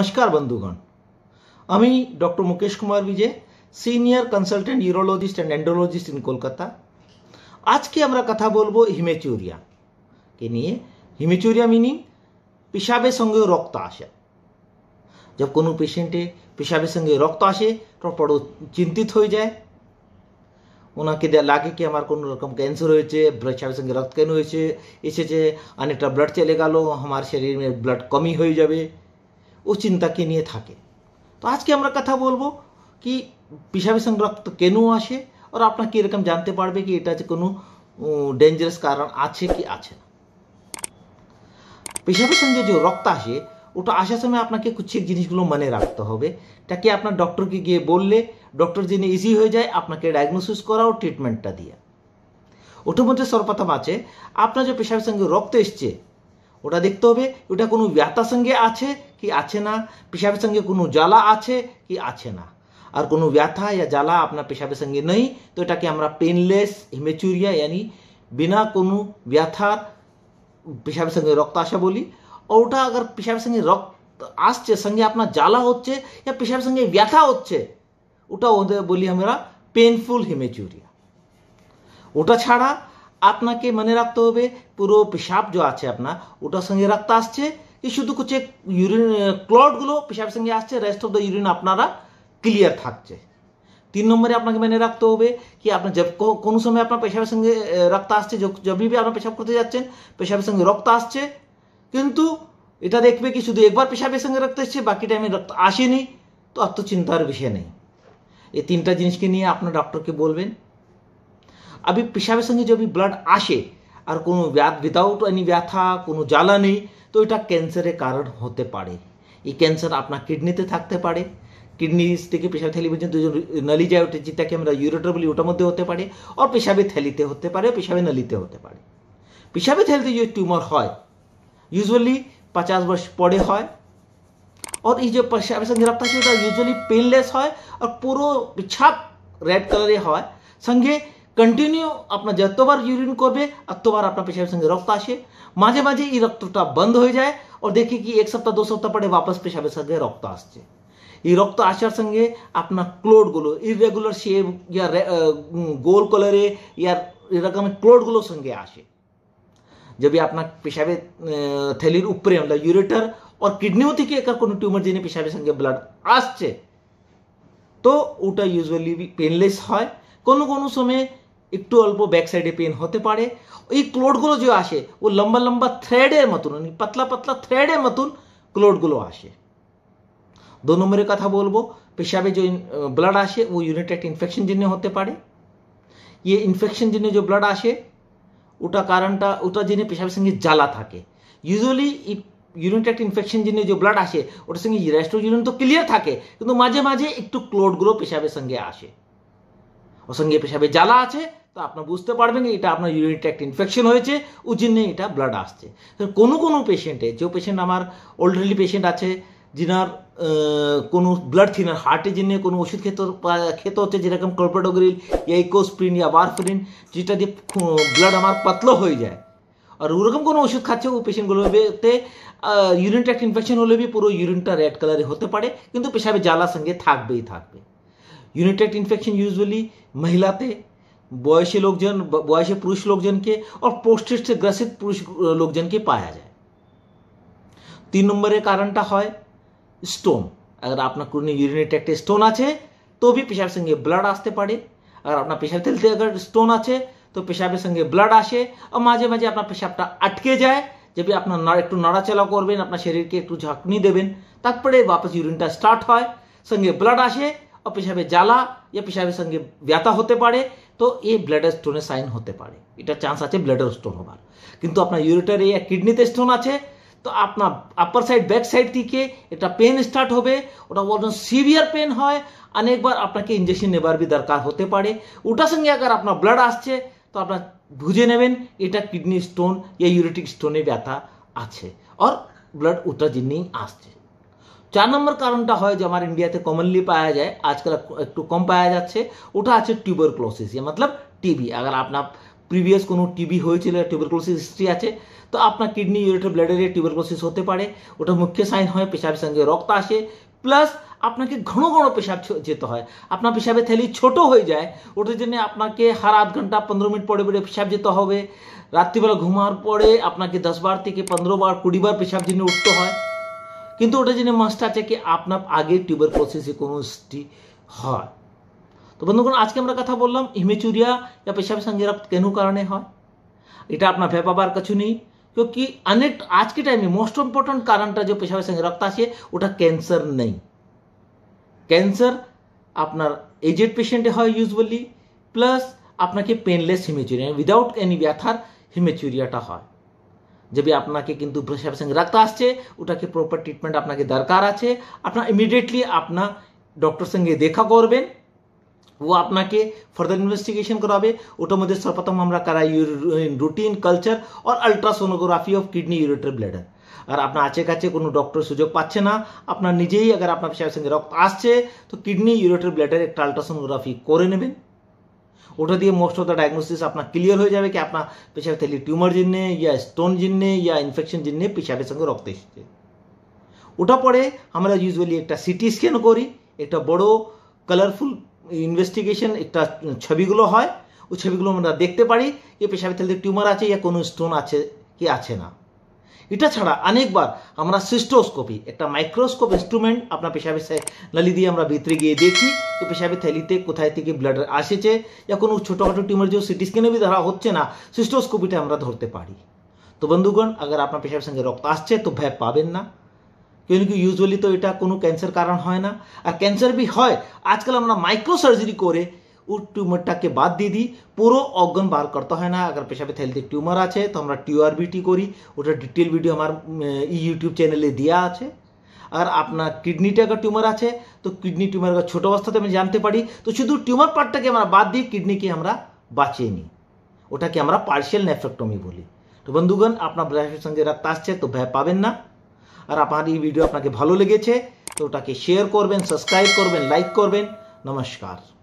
নমস্কার বন্ধুগণ আমি ডক্টর মুকেশ কুমার বিজে senior consultant urologist and andrologist in Kolkata আজকে আমরা কথা বলবো হিমেচুরিয়া কে নিয়ে হিমেচুরিয়া মিনিং পেশাবের সঙ্গে রক্ত আসে যখন কোনো পেশেন্টে পেশাবের সঙ্গে রক্ত আসে তারপর চিন্তিত হয়ে যায় ওনাকে লাগে কি আমার কোনো রকম ক্যান্সার হয়েছে পেশাবের সঙ্গে রক্ত কেন হয়েছে এসেছে অনেকটা ব্লাড চলে গেল আমার শরীরে ব্লাড কমই হয়ে যাবে ও চিন্তাকে নিয়ে থাকে তো আজকে আমরা কথা বলবো কি পিসাবি রক্ত কেন আসে আর আপনাকে এরকম জানতে পারবে কি এটা কোনো ডেঞ্জারাস কারণ আছে কি আছে না পেশাবের সঙ্গে যে রক্ত আসে ওটা আসার সময় আপনাকে কুচ্ছিক জিনিসগুলো মনে রাখতে হবে তাকে আপনার ডক্টরকে গিয়ে বললে ডক্টর যিনি ইজি হয়ে যায় আপনাকে ডায়াগনোসিস করা ও ট্রিটমেন্টটা দিয়ে ওটার মধ্যে সর্বপ্রথম আছে আপনার যে পেশাবের সঙ্গে রক্ত এসছে ওটা দেখতে হবে ওটা কোনো ব্যথার সঙ্গে আছে কি আছে না পেশাবের সঙ্গে কোনো জ্বালা আছে কি আছে না আর কোনো ব্যথা या জ্বালা আপনার পেশাবের সঙ্গে নেই তো এটাকে আমরা পেনলেস হিমেচুরিয়া ইয়ানি বিনা কোনো ব্যথার পেশাবের সঙ্গে রক্ত আসা বলি ওটা আগার পেশাবের সঙ্গে রক্ত আসছে সঙ্গে আপনার জ্বালা হচ্ছে या পেশাবের সঙ্গে ব্যথা হচ্ছে ওটা ওদের বলি আমরা পেনফুল হিমেচুরিয়া ওটা ছাড়া আপনাকে মনে রাখতে হবে পুরো পেশাব যে আছে আপনার ওটার সঙ্গে রাখতে আসছে কি শুধু কুচে ইউরিন ক্লটগুলো পেশাবের সঙ্গে আসছে রেস্ট অফ দ্য ইউরিন আপনারা ক্লিয়ার থাকছে তিন নম্বরে আপনাকে মেনে রাখতে হবে কি আপনার যে কোনো সময় আপনার পেশাবের সঙ্গে রক্ত আসছে যবি আপনার পেশাব করতে যাচ্ছেন পেশাবের সঙ্গে রক্ত আসছে কিন্তু এটা দেখবে কি শুধু একবার পেশাবের সঙ্গে রক্ত এসছে বাকি টাইমে রক্ত আসেনি তো অত চিন্তার বিষয় নেই এই তিনটা জিনিসকে নিয়ে আপনার ডক্টরকে বলবেন अभी পেশাবের সঙ্গে যদি ব্লাড আসে আর কোনো উইদাউট এনি ব্যথা কোনো জ্বালা নেই তো এটা ক্যান্সারের কারণ হতে পারে এই ক্যান্সার আপনার কিডনিতে থাকতে পারে কিডনি থেকে পেশাবের থ্যালি পর্যন্ত নলি যায় ওঠে যেটাকে আমরা ইউরেটর বলি ওটার মধ্যে হতে পারে আর পেশাবে থ্যালিতে হতে পারে পেশাবে নলিতে হতে পারে পেশাবে থ্যালিতে যে টিউমার হয় ইউজুয়ালি পঁচাশ বয়স পরে হয় और এই যে পেশাবের সঙ্গে রাখতে ইউজুয়ালি পেনলেস হয় আর পুরো পিছাপ রেড কালারে হয় সঙ্গে कंटीन्यू अपना जतबार यूरिन करबे और तोबार अपना पेशाबে সঙ্গে রক্ত আসে মাঝে মাঝে এই রক্তটা বন্ধ হয়ে যায় আর দেখি কি এক সপ্তাহ দু সপ্তাহ পরে वापस পেশাবে সঙ্গে রক্ত আসে এই রক্ত আসার সঙ্গে apna clot গুলো irregular শেপ ইয়া গোল কালারে ইয়া এরকম clot গুলো সঙ্গে আসে যখন apna পেশাবে থলির উপরে আমরা ইউরেটার অর কিডনি হতে কি একাকার কোনো টিউমার জিনে পেশাবে সঙ্গে ব্লাড আসছে তো ওটা यूजुअली पेनलेस হয় কোনো কোনো সময় একটু অল্প ব্যাক সাইডে পেন হতে পারে এই ক্লোডগুলো যে আসে ও লম্বা লম্বা থ্রেডের মতন মানে পাতলা পাতলা থ্রেডের মতন ক্লোডগুলো আসে দু নম্বরের কথা বলবো পেশাবে যে ব্লাড আসে ও ইউনিটেড ইনফেকশন জন্য হতে পারে ইয়ে ইনফেকশন জন্য যে ব্লাড আসে ওটা কারণটা ওটা জন্য পেশাবের সঙ্গে জ্বালা থাকে ইউজুয়ালি ইউনাইটেড ইনফেকশন জন্য যে ব্লাড আসে ওটার সঙ্গে রেস্টো তো ক্লিয়ার থাকে কিন্তু মাঝে মাঝে একটু ক্লোডগুলো পেশাবের সঙ্গে আসে অসঙ্গে পেশাবে জ্বালা আছে তো আপনার বুঝতে পারবেন এটা আপনার ইউরিন ট্র্যাক্ট ইনফেকশন হয়েছে ওই জন্যে এটা ব্লাড আসছে কোনো কোনো পেশেন্টে যে পেশেন্ট আমার ওল্ডারলি পেশেন্ট আছে যিনার কোনো ব্লাড থিনার হার্টের জন্য কোনো ওষুধ খেত খেত হচ্ছে যেরকম কর্পোডোগ্রিল এইকোস্প্রিন ইয়া বারফ্রিন যেটা দিয়ে ব্লাড আমার পাতলো হয়ে যায় আর ওরকম কোনো ওষুধ খাচ্ছে ও পেশেন্টগুলোতে ইউরিন ট্র্যাক্ট ইনফেকশন হলে বি পুরো ইউরিনটা রেড কালারে হতে পারে কিন্তু পেশাবে জ্বালা সঙ্গে থাকবেই থাকবে ইউনিটেড ইনফেকশন ইউজুয়ালি মহিলাতে বয়সে লোকজন বয়সে পুরুষ লোকজনকে और পোস্টেট से পুরুষ লোকজনকে পাওয়া যায় তিন নম্বরের কারণটা হয় স্টোন আর আপনার কোনো ইউরিনেট একটা স্টোন আছে তো পেশাবের সঙ্গে ব্লাড আসতে পারে আর আপনার পেশাব তেলতে अगर স্টোন আছে তো পেশাবের সঙ্গে ব্লাড আসে আর মাঝে মাঝে আপনার পেশাবটা আটকে যায় যদি আপনার একটু নড়াচলা করবেন আপনার শরীরকে একটু ঝাঁকনি দেবেন তারপরে বাপস ইউরিনটা স্টার্ট হয় সঙ্গে ব্লাড আসে আর পেশাবে জ্বালা ইয়া পেশাবের সঙ্গে ব্যথা হতে পারে তো এই ব্লাডার স্টোনের সাইন হতে পারে এটা চান্স আছে ব্লাডার স্টোন হবার কিন্তু আপনার ইউরেটারে ইয়া কিডনিতে স্টোন আছে তো আপনার আপার সাইড ব্যাক সাইড থেকে এটা পেন স্টার্ট হবে ওটা বলছেন সিভিয়ার পেন হয় অনেকবার আপনাকে ইঞ্জেকশন নেবার বি দরকার হতে পারে ওটার সঙ্গে আগার আপনার ব্লাড আসছে তো আপনার বুঝে নেবেন এটা কিডনি স্টোন ইয়া ইউরেটিক স্টোনে ব্যথা আছে আর ব্লাড ওটা জিনিস আসছে চার নম্বর কারণটা হয় যে আমার ইন্ডিয়াতে কমনলি পাওয়া যায় আজকাল একটু কম পাওয়া যাচ্ছে ওটা আছে টিউবার ক্লোসিস মতলব টিবি আগে আপনার প্রিভিয়াস কোনো টিবি হয়েছিল ক্লোসিস হিস্ট্রি আছে তো আপনার কিডনি ইউরেটার ব্লাডের টিউবার ক্লোসিস হতে পারে ওটা মুখ্য সাইন হয় পেশাবের সঙ্গে রক্ত আসে প্লাস আপনাকে ঘন ঘন পেশাব যেতে হয় আপনার পেশাবে থ্যালি ছোট হয়ে যায় ওটার জন্য আপনাকে হার আধ ঘন্টা পনেরো মিনিট পরে পরে পেশাব যেতে হবে রাত্রিবেলা ঘুমার পরে আপনাকে দশ বার থেকে পনেরো বার কুড়ি বার পেশাব জন্য উঠতে হয় কিন্তু ওটা জেনে মাস্টার আছে কি আপনার আগে টিউবার প্রসেসে কোনো হয় তো বন্ধুগণ আজকে আমরা কথা বললাম হিমেচুরিয়া বা পেশাবের সঙ্গে কেন কারণে হয় এটা আপনার ভেপাবার কিছু নেই কেউ কি অনেক के টাইমে মোস্ট मोस्ट কারণটা যে পেশাবের पेशाब রক্ত আছে ওটা ক্যান্সার নেই ক্যান্সার আপনার এজেড পেশেন্টে হয় ইউজুয়ালি প্লাস আপনাকে পেনলেস হিমেচুরিয়া উইদাউট এনি ব্যথার হিমেচুরিয়াটা হয় যদি আপনাকে কিন্তু क्योंकि সঙ্গে রক্ত আসছে ওটাকে প্রপার ট্রিটমেন্ট আপনাকে দরকার আছে আপনার ইমিডিয়েটলি আপনার ডক্টর সঙ্গে দেখা করবেন ও আপনাকে ফার্দার ইনভেস্টিগেশন করাবে ওটার মধ্যে সর্বপ্রথম আমরা করাই রুটিন কালচার আর ultrasonography of kidney ureter bladder আর আপনার আছে কাছে কোনো ডক্টর সুযোগ পাচ্ছে না আপনার নিজেই আগে আপনার পেশাবের সঙ্গে রক্ত আসছে তো কিডনি ইউরেটার ব্লাডার একটা আলট্রাসোনোগ্রাফি করে নেবেন ওটা দিয়ে মোস্ট অফ দ্য ডায়াগনোসিস আপনার ক্লিয়ার হয়ে যাবে কি আপনার পেশাবে थैली টিউমার जिनने ইয়া স্টোন जिनने ইয়া ইনফেকশন जिनने পেশাবের সঙ্গে রক্ত এসেছে ওটা পরে আমরা ইউজুয়ালি একটা সিটি স্ক্যান করি একটা বড় কালারফুল ইনভেস্টিগেশন একটা ছবিগুলো হয় ওই ছবিগুলো আমরা দেখতে পারি যে পেশাবের থলিতে টিউমার আছে ইয়া কোনো স্টোন আছে কি আছে না এটা ছাড়া অনেকবার আমরা সিস্টোস্কোপি একটা মাইক্রোস্কোপ ইনস্ট্রুমেন্ট আপনার পেশাবের নালি দিয়ে আমরা ভিতরে গিয়ে দেখি তো পেশাবের থ্যালিতে কোথায় থেকে ব্লাড আসেছে বা কোনো ছোটোখাটো টিউমার যে সিটি স্ক্যানে ধরা হচ্ছে না সিস্টোস্কোপিটা আমরা ধরতে পারি তো বন্ধুগণ আগে আপনার পেশাবের সঙ্গে রক্ত আসছে তো ভ্যাপ পাবেন না কি ইউজুয়ালি তো এটা কোনো ক্যান্সার কারণ হয় না আর ক্যান্সার বি হয় আজকাল আমরা মাইক্রো সার্জারি করে টিউমারটাকে বাদ দিয়ে দিই পুরো অজ্ঞান বার করতে হয় না আগার পেশাবে থেলতে টিউমার আছে তো আমরা টিউআরবিটি করি ওটা ডিটেল ভিডিও আমার ইউটিউব চ্যানেলে দেওয়া আছে আর আপনার কিডনিটা টিউমার আছে তো কিডনি টিউমার ছোটো অবস্থাতে আমি জানতে পারি তো শুধু টিউমার পার্টটাকে আমরা বাদ দিয়ে কিডনিকে আমরা বাঁচিয়ে নিই ওটাকে আমরা পার্শিয়াল নেফ্রেক্টমি বলি তো বন্ধুগণ আপনার ব্রাহের সঙ্গে রাত আসছে তো ভয় পাবেন না আর আপনার এই ভিডিও আপনাকে ভালো লেগেছে তো ওটাকে শেয়ার করবেন সাবস্ক্রাইব করবেন লাইক করবেন নমস্কার